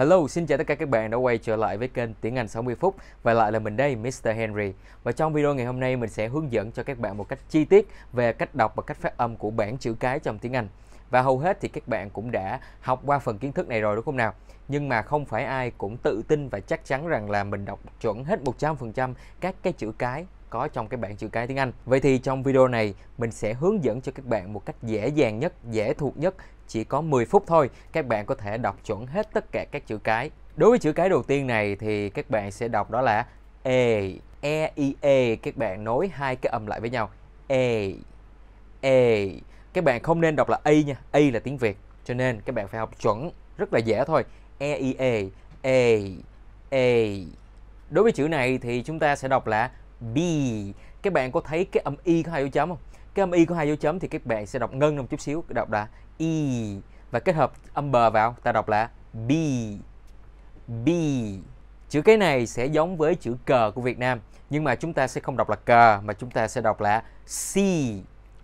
Hello, xin chào tất cả các bạn đã quay trở lại với kênh Tiếng Anh 60 phút và lại là mình đây, Mr. Henry. Và trong video ngày hôm nay mình sẽ hướng dẫn cho các bạn một cách chi tiết về cách đọc và cách phát âm của bảng chữ cái trong tiếng Anh. Và hầu hết thì các bạn cũng đã học qua phần kiến thức này rồi đúng không nào? Nhưng mà không phải ai cũng tự tin và chắc chắn rằng là mình đọc chuẩn hết 100% các cái chữ cái có trong cái bảng chữ cái tiếng Anh. Vậy thì trong video này mình sẽ hướng dẫn cho các bạn một cách dễ dàng nhất, dễ thuộc nhất chỉ có 10 phút thôi, các bạn có thể đọc chuẩn hết tất cả các chữ cái. Đối với chữ cái đầu tiên này thì các bạn sẽ đọc đó là e e i e các bạn nối hai cái âm lại với nhau. e e các bạn không nên đọc là a nha, a là tiếng Việt, cho nên các bạn phải học chuẩn, rất là dễ thôi. e i e e e Đối với chữ này thì chúng ta sẽ đọc là b. Các bạn có thấy cái âm y có hai dấu chấm không? cái âm y của hai dấu chấm thì các bạn sẽ đọc ngân một chút xíu đọc là y e. và kết hợp âm bờ vào ta đọc là b b chữ cái này sẽ giống với chữ cờ của Việt Nam nhưng mà chúng ta sẽ không đọc là cờ mà chúng ta sẽ đọc là c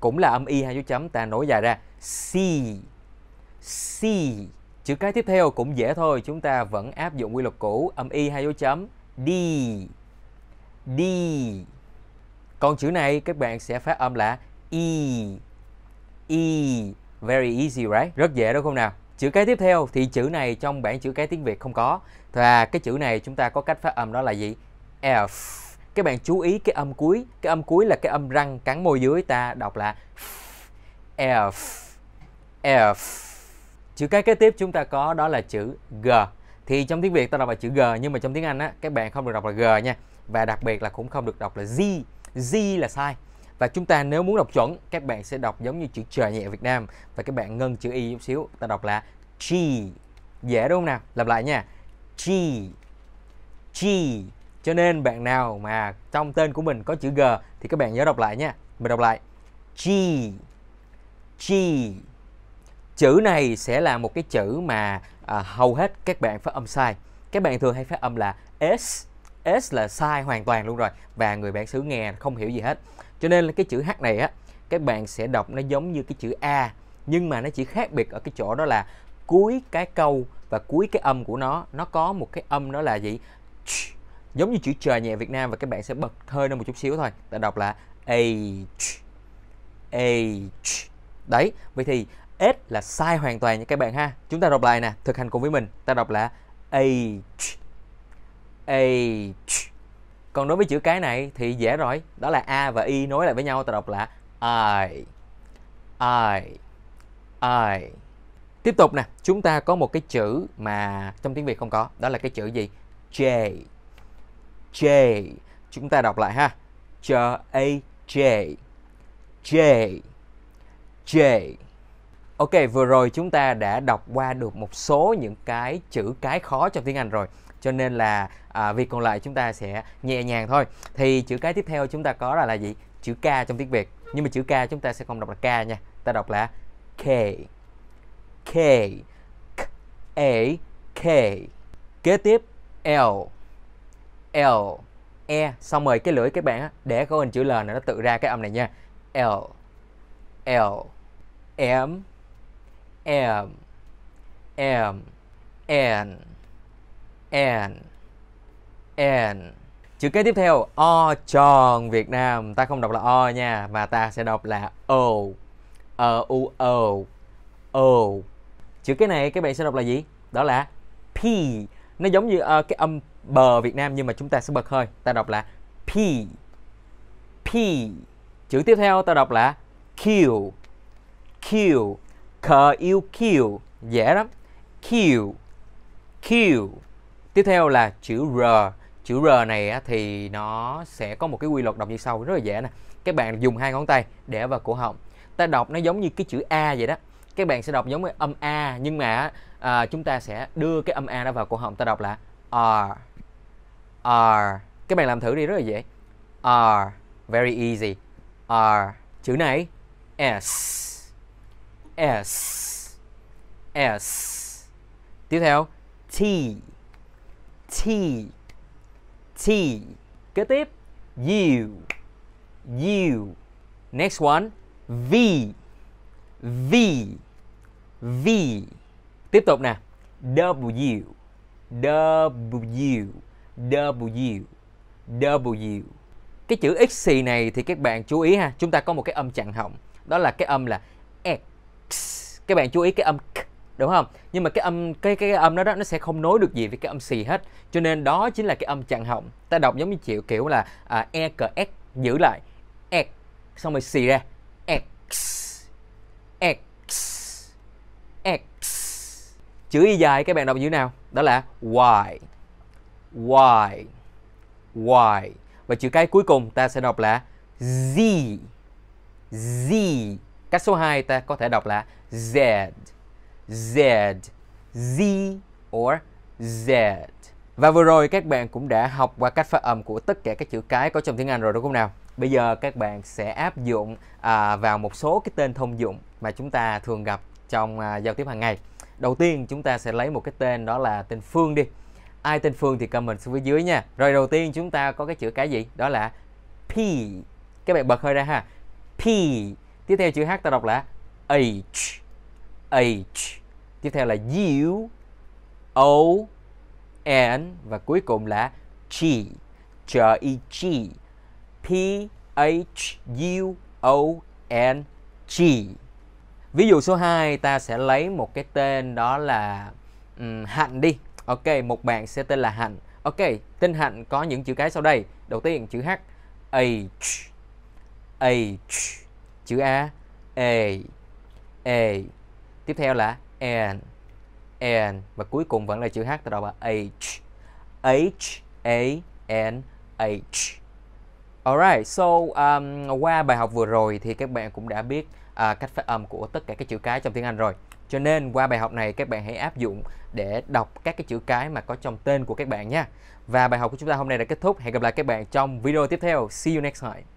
cũng là âm y hai dấu chấm ta nối dài ra c c chữ cái tiếp theo cũng dễ thôi chúng ta vẫn áp dụng quy luật cũ âm y hai dấu chấm d d còn chữ này các bạn sẽ phát âm là e e very easy right rất dễ đúng không nào chữ cái tiếp theo thì chữ này trong bảng chữ cái tiếng việt không có và cái chữ này chúng ta có cách phát âm đó là gì f các bạn chú ý cái âm cuối cái âm cuối là cái âm răng cắn môi dưới ta đọc là f f chữ cái kế tiếp chúng ta có đó là chữ g thì trong tiếng việt ta đọc là chữ g nhưng mà trong tiếng anh á các bạn không được đọc là g nha và đặc biệt là cũng không được đọc là z z là sai và chúng ta nếu muốn đọc chuẩn các bạn sẽ đọc giống như chữ chờ nhẹ Việt Nam và các bạn ngân chữ y chút xíu ta đọc là G dễ đúng không nào lặp lại nha G G cho nên bạn nào mà trong tên của mình có chữ G thì các bạn nhớ đọc lại nha mình đọc lại G G chữ này sẽ là một cái chữ mà à, hầu hết các bạn phát âm sai các bạn thường hay phát âm là S S là sai hoàn toàn luôn rồi và người bản xứ nghe không hiểu gì hết cho nên là cái chữ h này á các bạn sẽ đọc nó giống như cái chữ a nhưng mà nó chỉ khác biệt ở cái chỗ đó là cuối cái câu và cuối cái âm của nó nó có một cái âm đó là gì giống như chữ trời nhẹ Việt Nam và các bạn sẽ bật hơi lên một chút xíu thôi ta đọc là H H đấy vậy thì s là sai hoàn toàn nha các bạn ha chúng ta đọc lại nè thực hành cùng với mình ta đọc là H H còn đối với chữ cái này thì dễ rồi đó là a và y nối lại với nhau ta đọc là i i i tiếp tục nè chúng ta có một cái chữ mà trong tiếng việt không có đó là cái chữ gì j j chúng ta đọc lại ha j a j j j ok vừa rồi chúng ta đã đọc qua được một số những cái chữ cái khó trong tiếng anh rồi cho nên là à, việc còn lại chúng ta sẽ nhẹ nhàng thôi thì chữ cái tiếp theo chúng ta có là là gì chữ k trong tiếng việt nhưng mà chữ k chúng ta sẽ không đọc là k nha ta đọc là k k k a k kế tiếp l l e xong rồi cái lưỡi các bạn á, để có hình chữ l này nó tự ra cái âm này nha l l m m m n and and chữ kế tiếp theo o tròn Việt Nam ta không đọc là o nha mà ta sẽ đọc là o o u o o chữ cái này các bạn sẽ đọc là gì đó là p nó giống như uh, cái âm bờ Việt Nam nhưng mà chúng ta sẽ bật hơi ta đọc là p p chữ tiếp theo ta đọc là q q k u q dễ lắm q q tiếp theo là chữ r chữ r này thì nó sẽ có một cái quy luật đọc như sau rất là dễ nè các bạn dùng hai ngón tay để vào cổ họng ta đọc nó giống như cái chữ a vậy đó các bạn sẽ đọc giống với âm a nhưng mà à, chúng ta sẽ đưa cái âm a đó vào cổ họng ta đọc là r r các bạn làm thử đi rất là dễ r very easy r chữ này s s s tiếp theo t T T kế tiếp U U next one V V V tiếp tục nè W W W W cái chữ x này thì các bạn chú ý ha chúng ta có một cái âm chặn họng đó là cái âm là x các bạn chú ý cái âm k đúng không nhưng mà cái âm cái cái, âm đó, đó nó sẽ không nối được gì với cái âm xì hết cho nên đó chính là cái âm chặn họng ta đọc giống như chịu kiểu là à, e cờ s giữ lại x, xong rồi xì ra x x x chữ y dài các bạn đọc như thế nào đó là y y y và chữ cái cuối cùng ta sẽ đọc là z z cách số 2 ta có thể đọc là z Z, Z or Z. Và vừa rồi các bạn cũng đã học qua cách phát âm của tất cả các chữ cái có trong tiếng Anh rồi đúng không nào? Bây giờ các bạn sẽ áp dụng à, vào một số cái tên thông dụng mà chúng ta thường gặp trong à, giao tiếp hàng ngày. Đầu tiên chúng ta sẽ lấy một cái tên đó là tên Phương đi. Ai tên Phương thì comment xuống phía dưới nha. Rồi đầu tiên chúng ta có cái chữ cái gì? Đó là P. Các bạn bật hơi ra ha. P. Tiếp theo chữ H ta đọc là H. H tiếp theo là U O N và cuối cùng là G G E G P H U O N G Ví dụ số 2 ta sẽ lấy một cái tên đó là um, Hạnh đi Ok, một bạn sẽ tên là Hạnh Ok, tên Hạnh có những chữ cái sau đây Đầu tiên chữ H H H Chữ A A A tiếp theo là and and và cuối cùng vẫn là chữ h từ đầu là h h a n h Alright, so um, qua bài học vừa rồi thì các bạn cũng đã biết uh, cách phát âm của tất cả các chữ cái trong tiếng Anh rồi. Cho nên qua bài học này các bạn hãy áp dụng để đọc các cái chữ cái mà có trong tên của các bạn nha. Và bài học của chúng ta hôm nay đã kết thúc. Hẹn gặp lại các bạn trong video tiếp theo. See you next time.